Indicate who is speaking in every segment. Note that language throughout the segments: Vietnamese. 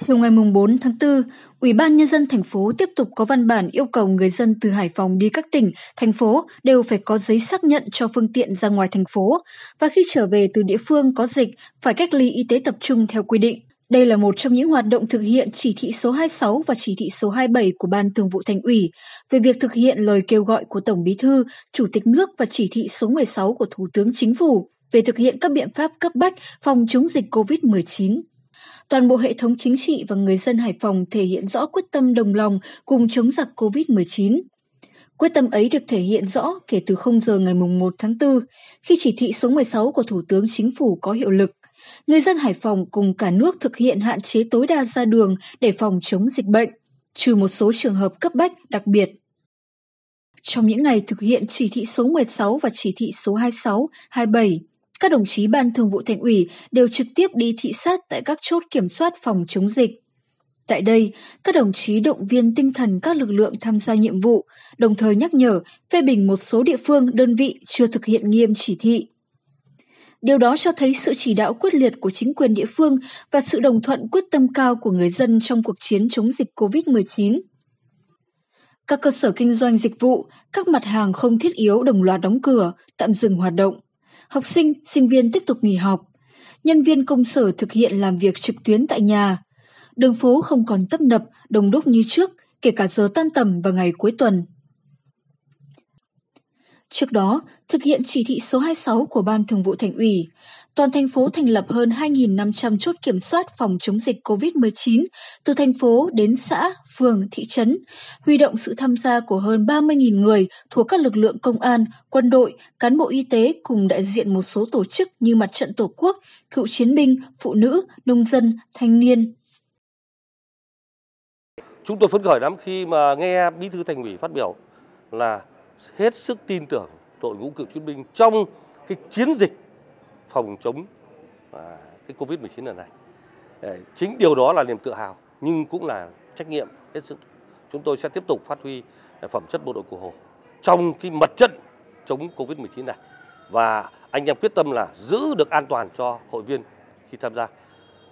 Speaker 1: Chiều ngày 4 tháng 4, Ủy ban Nhân dân thành phố tiếp tục có văn bản yêu cầu người dân từ Hải Phòng đi các tỉnh, thành phố đều phải có giấy xác nhận cho phương tiện ra ngoài thành phố và khi trở về từ địa phương có dịch phải cách ly y tế tập trung theo quy định. Đây là một trong những hoạt động thực hiện chỉ thị số 26 và chỉ thị số 27 của Ban Thường vụ Thành ủy về việc thực hiện lời kêu gọi của Tổng Bí thư, Chủ tịch nước và chỉ thị số 16 của Thủ tướng Chính phủ về thực hiện các biện pháp cấp bách phòng chống dịch COVID-19 toàn bộ hệ thống chính trị và người dân Hải Phòng thể hiện rõ quyết tâm đồng lòng cùng chống giặc COVID-19. Quyết tâm ấy được thể hiện rõ kể từ 0 giờ ngày 1 tháng 4, khi chỉ thị số 16 của Thủ tướng Chính phủ có hiệu lực. Người dân Hải Phòng cùng cả nước thực hiện hạn chế tối đa ra đường để phòng chống dịch bệnh, trừ một số trường hợp cấp bách đặc biệt. Trong những ngày thực hiện chỉ thị số 16 và chỉ thị số 26, 27, các đồng chí ban thường vụ thành ủy đều trực tiếp đi thị sát tại các chốt kiểm soát phòng chống dịch. Tại đây, các đồng chí động viên tinh thần các lực lượng tham gia nhiệm vụ, đồng thời nhắc nhở, phê bình một số địa phương, đơn vị chưa thực hiện nghiêm chỉ thị. Điều đó cho thấy sự chỉ đạo quyết liệt của chính quyền địa phương và sự đồng thuận quyết tâm cao của người dân trong cuộc chiến chống dịch COVID-19. Các cơ sở kinh doanh dịch vụ, các mặt hàng không thiết yếu đồng loạt đóng cửa, tạm dừng hoạt động học sinh, sinh viên tiếp tục nghỉ học. Nhân viên công sở thực hiện làm việc trực tuyến tại nhà. Đường phố không còn tấp nập, đông đúc như trước, kể cả giờ tan tầm và ngày cuối tuần. Trước đó, thực hiện chỉ thị số 26 của Ban Thường vụ Thành ủy, toàn thành phố thành lập hơn 2.500 chốt kiểm soát phòng chống dịch COVID-19 từ thành phố đến xã, phường, thị trấn, huy động sự tham gia của hơn 30.000 người thuộc các lực lượng công an, quân đội, cán bộ y tế cùng đại diện một số tổ chức như Mặt trận Tổ quốc, cựu chiến binh, phụ nữ, nông dân, thanh niên.
Speaker 2: Chúng tôi phấn khởi lắm khi mà nghe Bí thư Thành ủy phát biểu là hết sức tin tưởng đội ngũ cựu chiến binh trong cái chiến dịch phòng chống à, cái Covid-19 lần này. Để chính điều đó là niềm tự hào nhưng cũng là trách nhiệm hết sức. Chúng tôi sẽ tiếp tục phát huy à, phẩm chất bộ đội cụ Hồ trong cái mặt trận chống Covid-19 này và anh em quyết tâm là giữ được an toàn cho hội viên khi tham gia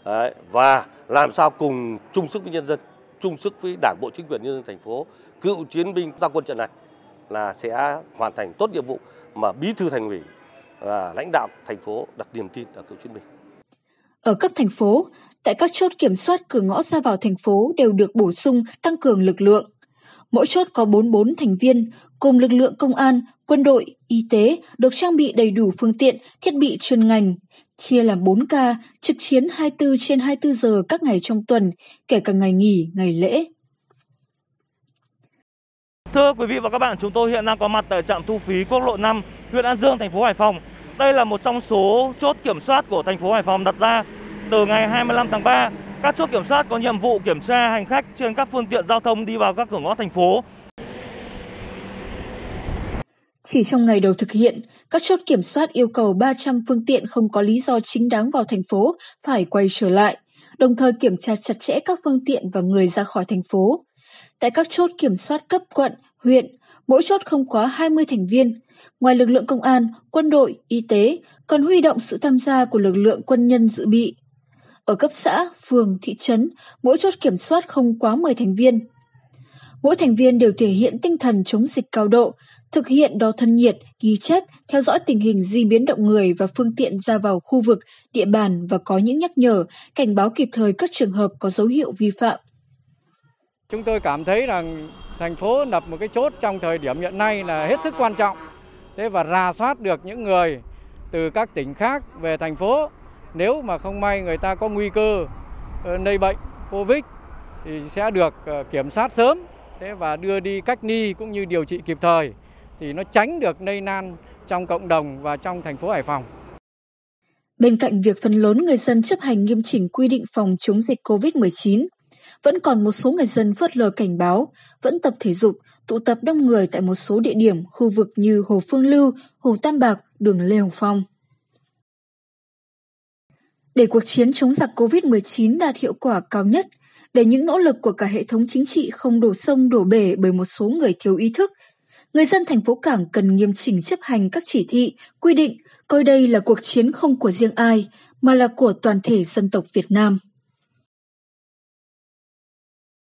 Speaker 2: Đấy, và làm sao cùng chung sức với nhân dân, chung sức với đảng bộ chính quyền nhân dân thành phố cựu chiến binh ra quân trận này là sẽ hoàn thành tốt nhiệm vụ mà bí thư thành ủy và lãnh đạo thành phố đặt niềm tin ở cựu chiến binh.
Speaker 1: Ở cấp thành phố, tại các chốt kiểm soát cửa ngõ ra vào thành phố đều được bổ sung tăng cường lực lượng. Mỗi chốt có 44 thành viên, cùng lực lượng công an, quân đội, y tế được trang bị đầy đủ phương tiện, thiết bị chuyên ngành, chia làm 4 ca, trực chiến 24 trên 24 giờ các ngày trong tuần, kể cả ngày nghỉ, ngày lễ.
Speaker 2: Thưa quý vị và các bạn, chúng tôi hiện đang có mặt tại trạm thu phí quốc lộ 5, huyện An Dương, thành phố Hải Phòng. Đây là một trong số chốt kiểm soát của thành phố Hải Phòng đặt ra từ ngày 25 tháng 3. Các chốt kiểm soát có nhiệm vụ kiểm tra hành khách trên các phương tiện giao thông đi vào các cửa ngõ thành phố.
Speaker 1: Chỉ trong ngày đầu thực hiện, các chốt kiểm soát yêu cầu 300 phương tiện không có lý do chính đáng vào thành phố phải quay trở lại, đồng thời kiểm tra chặt chẽ các phương tiện và người ra khỏi thành phố. Tại các chốt kiểm soát cấp quận, huyện, mỗi chốt không quá 20 thành viên. Ngoài lực lượng công an, quân đội, y tế, còn huy động sự tham gia của lực lượng quân nhân dự bị. Ở cấp xã, phường, thị trấn, mỗi chốt kiểm soát không quá 10 thành viên. Mỗi thành viên đều thể hiện tinh thần chống dịch cao độ, thực hiện đo thân nhiệt, ghi chép, theo dõi tình hình di biến động người và phương tiện ra vào khu vực, địa bàn và có những nhắc nhở, cảnh báo kịp thời các trường hợp có dấu hiệu vi phạm.
Speaker 2: Chúng tôi cảm thấy rằng thành phố lập một cái chốt trong thời điểm hiện nay là hết sức quan trọng. Thế và rà soát được những người từ các tỉnh khác về thành phố nếu mà không may người ta có nguy cơ lây ờ, bệnh Covid thì sẽ được ờ, kiểm soát sớm thế và đưa đi cách ly cũng như điều trị kịp thời thì nó tránh được lây lan trong cộng đồng và trong thành phố
Speaker 1: Hải Phòng. Bên cạnh việc phần lớn người dân chấp hành nghiêm chỉnh quy định phòng chống dịch COVID-19, vẫn còn một số người dân phớt lờ cảnh báo, vẫn tập thể dục, tụ tập đông người tại một số địa điểm, khu vực như Hồ Phương Lưu, Hồ Tam Bạc, đường Lê Hồng Phong. Để cuộc chiến chống giặc COVID-19 đạt hiệu quả cao nhất, để những nỗ lực của cả hệ thống chính trị không đổ sông đổ bể bởi một số người thiếu ý thức, người dân thành phố Cảng cần nghiêm chỉnh chấp hành các chỉ thị, quy định, coi đây là cuộc chiến không của riêng ai, mà là của toàn thể dân tộc Việt Nam.